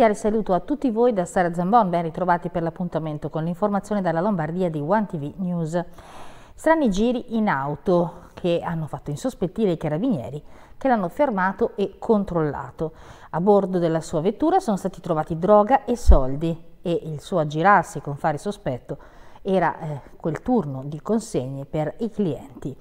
cordiale saluto a tutti voi da Sara Zambon, ben ritrovati per l'appuntamento con l'informazione dalla Lombardia di One TV News. Strani giri in auto che hanno fatto insospettire i carabinieri che l'hanno fermato e controllato. A bordo della sua vettura sono stati trovati droga e soldi e il suo aggirarsi con fare sospetto era eh, quel turno di consegne per i clienti.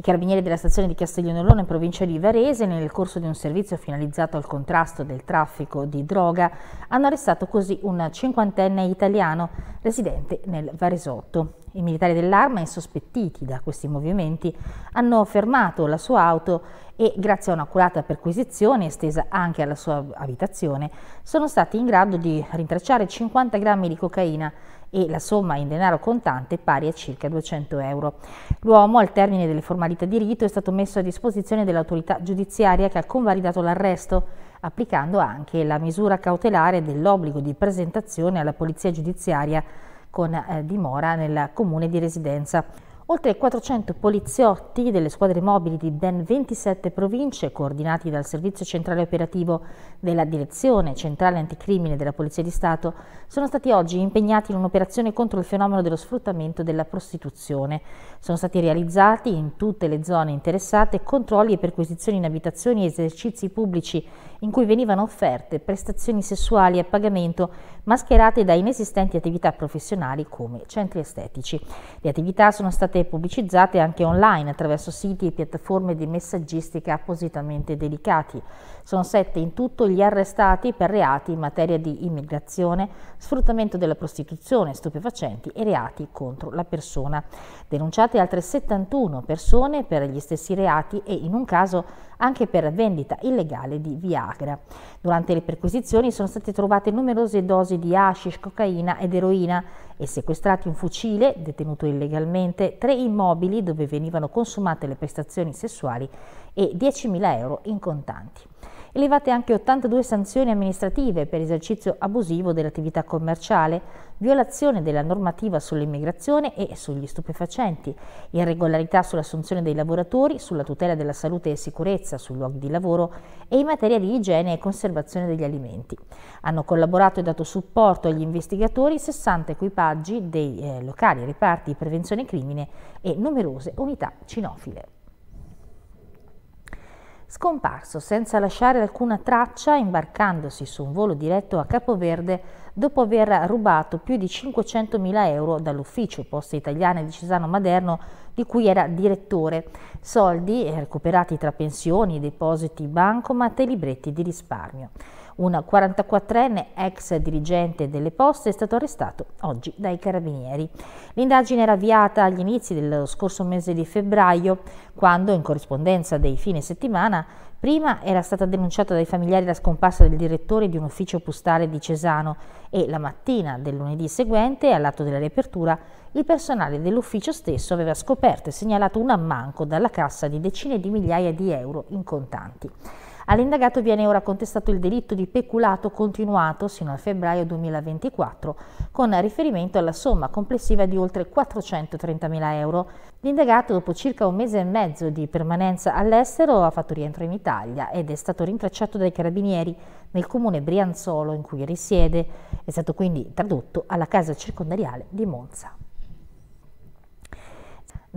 I carabinieri della stazione di Castiglionolona in provincia di Varese, nel corso di un servizio finalizzato al contrasto del traffico di droga, hanno arrestato così un cinquantenne italiano residente nel Varesotto. I militari dell'arma, insospettiti da questi movimenti, hanno fermato la sua auto e, grazie a un'accurata perquisizione estesa anche alla sua abitazione, sono stati in grado di rintracciare 50 grammi di cocaina e la somma in denaro contante pari a circa 200 euro. L'uomo, al termine delle formalità di rito, è stato messo a disposizione dell'autorità giudiziaria che ha convalidato l'arresto, applicando anche la misura cautelare dell'obbligo di presentazione alla polizia giudiziaria con eh, dimora nel comune di residenza. Oltre 400 poliziotti delle squadre mobili di ben 27 province, coordinati dal Servizio Centrale Operativo della Direzione Centrale Anticrimine della Polizia di Stato, sono stati oggi impegnati in un'operazione contro il fenomeno dello sfruttamento della prostituzione. Sono stati realizzati in tutte le zone interessate controlli e perquisizioni in abitazioni e esercizi pubblici in cui venivano offerte prestazioni sessuali a pagamento mascherate da inesistenti attività professionali come centri estetici. Le attività sono state state pubblicizzate anche online attraverso siti e piattaforme di messaggistica appositamente dedicati. Sono sette in tutto gli arrestati per reati in materia di immigrazione, sfruttamento della prostituzione, stupefacenti e reati contro la persona. Denunciate altre 71 persone per gli stessi reati e in un caso anche per vendita illegale di Viagra. Durante le perquisizioni sono state trovate numerose dosi di hashish, cocaina ed eroina e sequestrati un fucile, detenuto illegalmente, tre immobili dove venivano consumate le prestazioni sessuali e 10.000 euro in contanti. Elevate anche 82 sanzioni amministrative per esercizio abusivo dell'attività commerciale, violazione della normativa sull'immigrazione e sugli stupefacenti, irregolarità sull'assunzione dei lavoratori, sulla tutela della salute e sicurezza sui luoghi di lavoro e in materia di igiene e conservazione degli alimenti. Hanno collaborato e dato supporto agli investigatori 60 equipaggi dei eh, locali reparti prevenzione crimine e numerose unità cinofile. Scomparso senza lasciare alcuna traccia, imbarcandosi su un volo diretto a Capoverde, dopo aver rubato più di 500.000 euro dall'ufficio Poste Italiane di Cesano Maderno di cui era direttore, soldi eh, recuperati tra pensioni, depositi, bancomat e libretti di risparmio. Un 44enne ex dirigente delle poste è stato arrestato oggi dai carabinieri. L'indagine era avviata agli inizi dello scorso mese di febbraio, quando in corrispondenza dei fine settimana Prima era stata denunciata dai familiari la scomparsa del direttore di un ufficio postale di Cesano e la mattina del lunedì seguente, all'atto della riapertura, il personale dell'ufficio stesso aveva scoperto e segnalato un ammanco dalla cassa di decine di migliaia di euro in contanti. All'indagato viene ora contestato il delitto di peculato continuato sino al febbraio 2024 con riferimento alla somma complessiva di oltre 430.000 euro. L'indagato dopo circa un mese e mezzo di permanenza all'estero ha fatto rientro in Italia ed è stato rintracciato dai carabinieri nel comune Brianzolo in cui risiede. È stato quindi tradotto alla casa circondariale di Monza.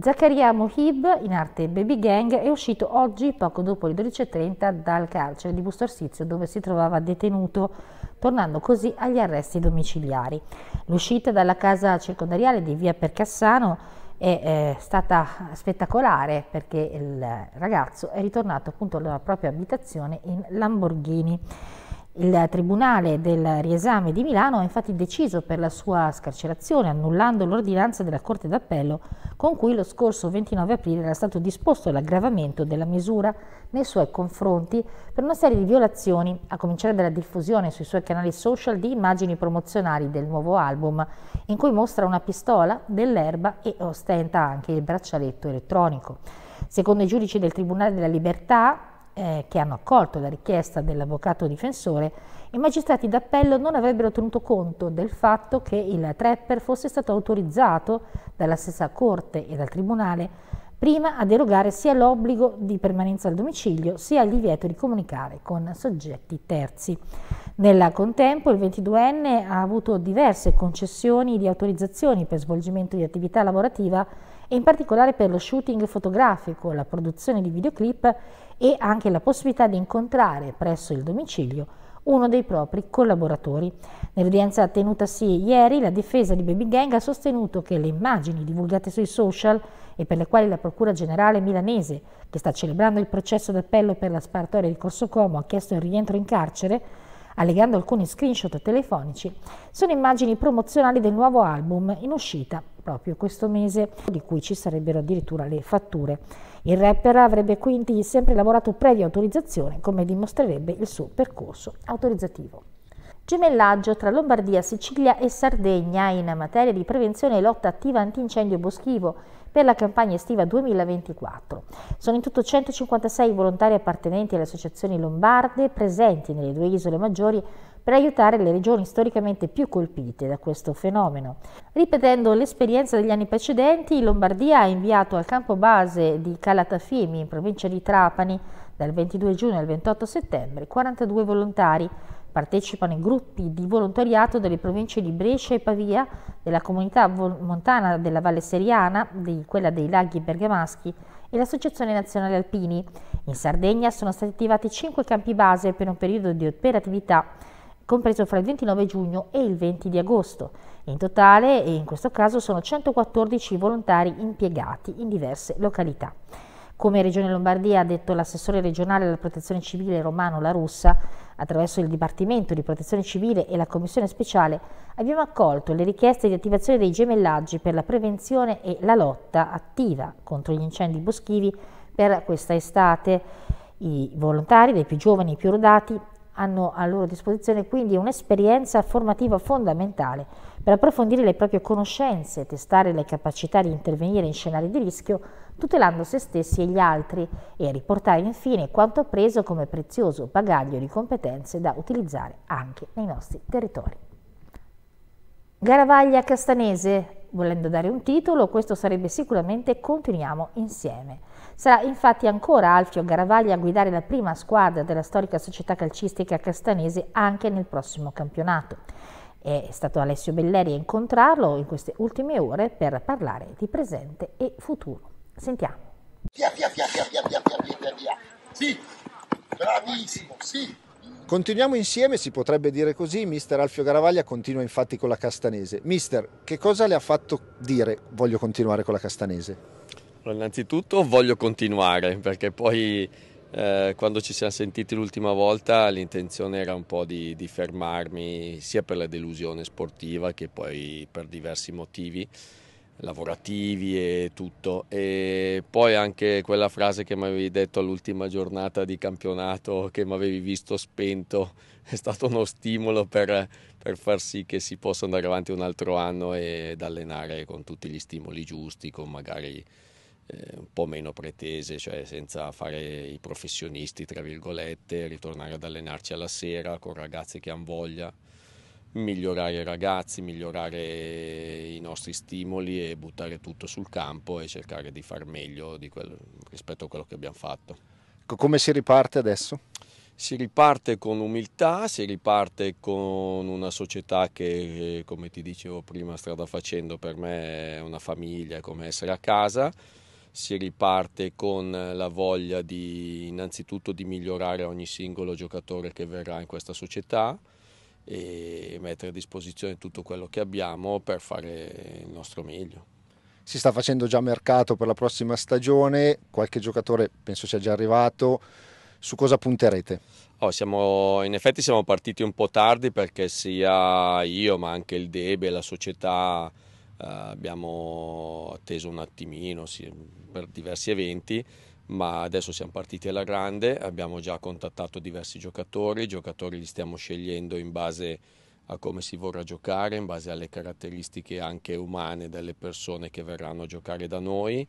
Zaccaria Mohib, in arte Baby Gang, è uscito oggi, poco dopo le 12.30, dal carcere di Busto Arsizio, dove si trovava detenuto, tornando così agli arresti domiciliari. L'uscita dalla casa circondariale di via Percassano è eh, stata spettacolare perché il ragazzo è ritornato appunto alla propria abitazione in Lamborghini. Il Tribunale del Riesame di Milano ha infatti deciso per la sua scarcerazione, annullando l'ordinanza della Corte d'Appello con cui lo scorso 29 aprile era stato disposto l'aggravamento della misura nei suoi confronti per una serie di violazioni, a cominciare dalla diffusione sui suoi canali social di immagini promozionali del nuovo album, in cui mostra una pistola, dell'erba e ostenta anche il braccialetto elettronico. Secondo i giudici del Tribunale della Libertà, eh, che hanno accolto la richiesta dell'avvocato difensore, i magistrati d'appello non avrebbero tenuto conto del fatto che il trapper fosse stato autorizzato dalla stessa Corte e dal Tribunale prima a derogare sia l'obbligo di permanenza al domicilio sia il divieto di comunicare con soggetti terzi. Nel contempo il 22enne ha avuto diverse concessioni di autorizzazioni per svolgimento di attività lavorativa e in particolare per lo shooting fotografico, la produzione di videoclip e anche la possibilità di incontrare presso il domicilio uno dei propri collaboratori. Nell'udienza tenutasi ieri, la difesa di Baby Gang ha sostenuto che le immagini divulgate sui social e per le quali la Procura Generale milanese, che sta celebrando il processo d'appello per la sparatoria di Corso Como, ha chiesto il rientro in carcere, allegando alcuni screenshot telefonici, sono immagini promozionali del nuovo album in uscita proprio questo mese, di cui ci sarebbero addirittura le fatture. Il rapper avrebbe quindi sempre lavorato previa autorizzazione, come dimostrerebbe il suo percorso autorizzativo. Gemellaggio tra Lombardia, Sicilia e Sardegna in materia di prevenzione e lotta attiva antincendio boschivo per la campagna estiva 2024. Sono in tutto 156 volontari appartenenti alle associazioni lombarde presenti nelle due isole maggiori per aiutare le regioni storicamente più colpite da questo fenomeno. Ripetendo l'esperienza degli anni precedenti, Lombardia ha inviato al campo base di Calatafimi, in provincia di Trapani, dal 22 giugno al 28 settembre, 42 volontari Partecipano i gruppi di volontariato delle province di Brescia e Pavia, della comunità montana della Valle Seriana, di quella dei laghi bergamaschi e l'Associazione Nazionale Alpini. In Sardegna sono stati attivati cinque campi base per un periodo di operatività compreso fra il 29 giugno e il 20 di agosto. In totale, e in questo caso, sono 114 volontari impiegati in diverse località. Come Regione Lombardia ha detto l'assessore regionale alla protezione civile Romano La Russa, attraverso il Dipartimento di Protezione Civile e la Commissione Speciale abbiamo accolto le richieste di attivazione dei gemellaggi per la prevenzione e la lotta attiva contro gli incendi boschivi per questa estate. I volontari, dai più giovani ai più rodati, hanno a loro disposizione, quindi un'esperienza formativa fondamentale per approfondire le proprie conoscenze, testare le capacità di intervenire in scenari di rischio, tutelando se stessi e gli altri e riportare infine quanto appreso come prezioso bagaglio di competenze da utilizzare anche nei nostri territori. Garavaglia Castanese, volendo dare un titolo, questo sarebbe sicuramente Continuiamo insieme. Sarà infatti ancora Alfio Garavaglia a guidare la prima squadra della storica società calcistica castanese anche nel prossimo campionato. È stato Alessio Belleri a incontrarlo in queste ultime ore per parlare di presente e futuro. Sentiamo. Via, via, via, via, via, via, via, via, via. Sì, bravissimo, sì. Continuiamo insieme, si potrebbe dire così, mister Alfio Garavaglia continua infatti con la Castanese. Mister, che cosa le ha fatto dire voglio continuare con la Castanese? innanzitutto voglio continuare perché poi eh, quando ci siamo sentiti l'ultima volta l'intenzione era un po' di, di, fermarmi sia per la delusione sportiva che poi per diversi motivi lavorativi e tutto e poi anche quella frase che mi avevi detto all'ultima giornata di campionato che mi avevi visto spento è stato uno stimolo per, per far sì che si possa andare avanti un altro anno ed allenare con tutti gli stimoli giusti con magari eh, un po' meno pretese, cioè senza fare i professionisti, tra virgolette, ritornare ad allenarci alla sera con ragazzi che hanno voglia, migliorare i ragazzi, migliorare i nostri stimoli e buttare tutto sul campo e cercare di far meglio di quel, rispetto a quello che abbiamo fatto. Come si riparte adesso? si riparte con umiltà, si riparte con una società che, come ti dicevo prima, strada facendo per me è una famiglia, è come essere a casa si riparte con eh, la voglia di innanzitutto di migliorare ogni singolo giocatore che verrà in questa società e mettere a disposizione tutto quello che abbiamo per fare il nostro meglio. Si sta facendo già mercato per la prossima stagione, qualche giocatore penso sia già arrivato, su cosa punterete? Oh, siamo, in effetti siamo partiti un po' tardi perché sia io ma anche il Debe, la società eh, abbiamo atteso un attimino sì, per diversi eventi, ma adesso siamo partiti alla grande, abbiamo già contattato diversi giocatori, i giocatori li stiamo scegliendo in base a come si vorrà giocare, in base alle caratteristiche anche umane delle persone che verranno a giocare da noi.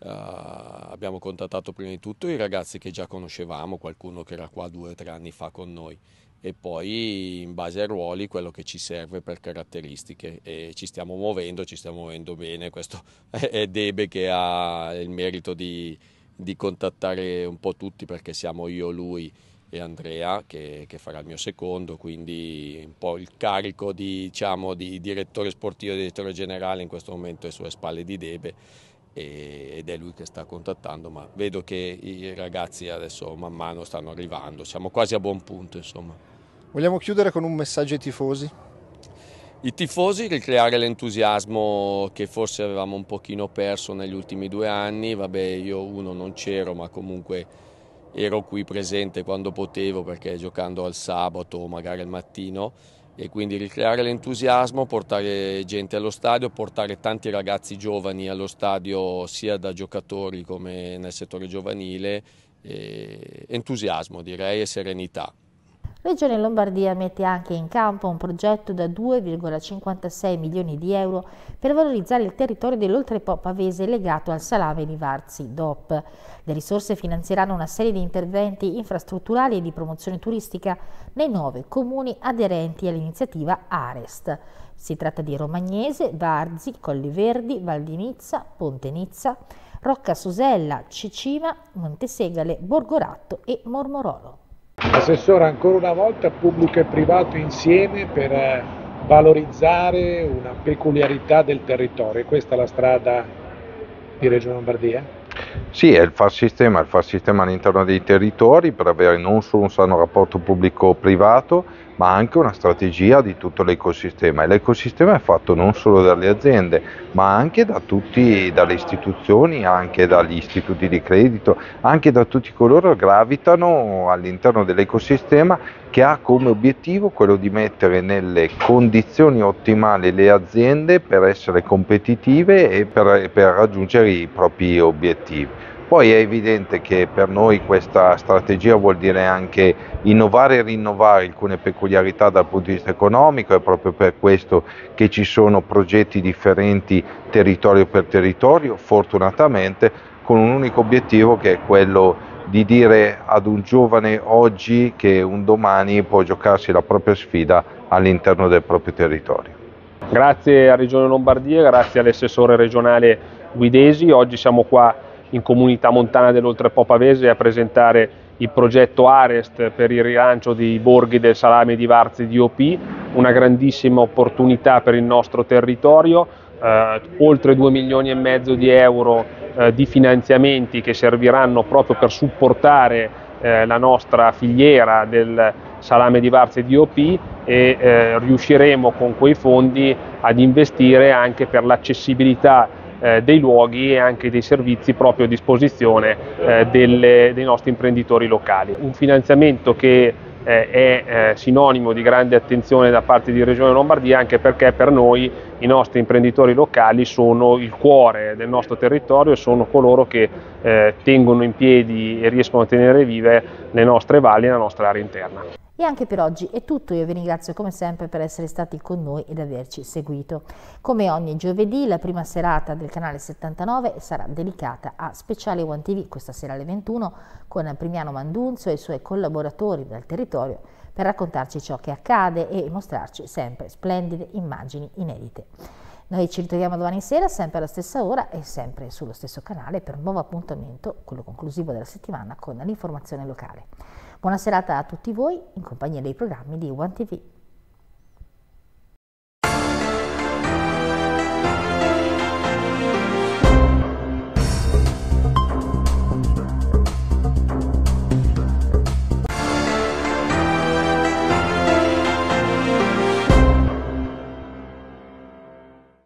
Uh, abbiamo contattato prima di tutto i ragazzi che già conoscevamo, qualcuno che era qua due o tre anni fa con noi e poi in base ai ruoli quello che ci serve per caratteristiche e ci stiamo muovendo, ci stiamo muovendo bene, questo è Debe che ha il merito di, di contattare un po' tutti perché siamo io, lui e Andrea che, che farà il mio secondo, quindi un po' il carico di, diciamo, di direttore sportivo e direttore generale in questo momento è sulle spalle di Debe ed è lui che sta contattando, ma vedo che i ragazzi adesso man mano stanno arrivando, siamo quasi a buon punto insomma. Vogliamo chiudere con un messaggio ai tifosi? I tifosi ricreare l'entusiasmo che forse avevamo un pochino perso negli ultimi due anni, vabbè io uno non c'ero ma comunque ero qui presente quando potevo perché giocando al sabato o magari al mattino e quindi ricreare l'entusiasmo, portare gente allo stadio, portare tanti ragazzi giovani allo stadio sia da giocatori come nel settore giovanile, entusiasmo direi e serenità. Regione Lombardia mette anche in campo un progetto da 2,56 milioni di euro per valorizzare il territorio dell'oltrepo pavese legato al salame di Varzi, DOP. Le risorse finanzieranno una serie di interventi infrastrutturali e di promozione turistica nei nove comuni aderenti all'iniziativa Arest. Si tratta di Romagnese, Varzi, Colli Verdi, Valdinizza, Pontenizza, Rocca Susella, Cicima, Montesegale, Borgoratto e Mormorolo. Assessore, ancora una volta pubblico e privato insieme per eh, valorizzare una peculiarità del territorio. Questa è la strada di Reggio Lombardia? Sì, è il far sistema, il far sistema all'interno dei territori per avere non solo un sano rapporto pubblico-privato, ma anche una strategia di tutto l'ecosistema. E l'ecosistema è fatto non solo dalle aziende, ma anche da tutti, dalle istituzioni, anche dagli istituti di credito, anche da tutti coloro che gravitano all'interno dell'ecosistema che ha come obiettivo quello di mettere nelle condizioni ottimali le aziende per essere competitive e per, per raggiungere i propri obiettivi. Poi è evidente che per noi questa strategia vuol dire anche innovare e rinnovare alcune peculiarità dal punto di vista economico, è proprio per questo che ci sono progetti differenti territorio per territorio, fortunatamente con un unico obiettivo che è quello di dire ad un giovane oggi che un domani può giocarsi la propria sfida all'interno del proprio territorio. Grazie a Regione Lombardia, grazie all'assessore regionale Guidesi, oggi siamo qua in comunità montana dell'Oltrepo Pavese a presentare il progetto Arest per il rilancio dei borghi del salame di Varzi di OP, una grandissima opportunità per il nostro territorio, eh, oltre 2 milioni e mezzo di euro eh, di finanziamenti che serviranno proprio per supportare eh, la nostra filiera del salame di Varzi di OP e eh, riusciremo con quei fondi ad investire anche per l'accessibilità eh, dei luoghi e anche dei servizi proprio a disposizione eh, delle, dei nostri imprenditori locali. Un finanziamento che eh, è eh, sinonimo di grande attenzione da parte di Regione Lombardia anche perché per noi i nostri imprenditori locali sono il cuore del nostro territorio e sono coloro che eh, tengono in piedi e riescono a tenere vive le nostre valli e la nostra area interna. E anche per oggi è tutto, io vi ringrazio come sempre per essere stati con noi ed averci seguito. Come ogni giovedì la prima serata del canale 79 sarà dedicata a Speciale One TV, questa sera alle 21, con Primiano Mandunzio e i suoi collaboratori dal territorio per raccontarci ciò che accade e mostrarci sempre splendide immagini inedite. Noi ci ritroviamo domani sera, sempre alla stessa ora e sempre sullo stesso canale per un nuovo appuntamento, quello conclusivo della settimana, con l'informazione locale. Buona serata a tutti voi in compagnia dei programmi di One TV.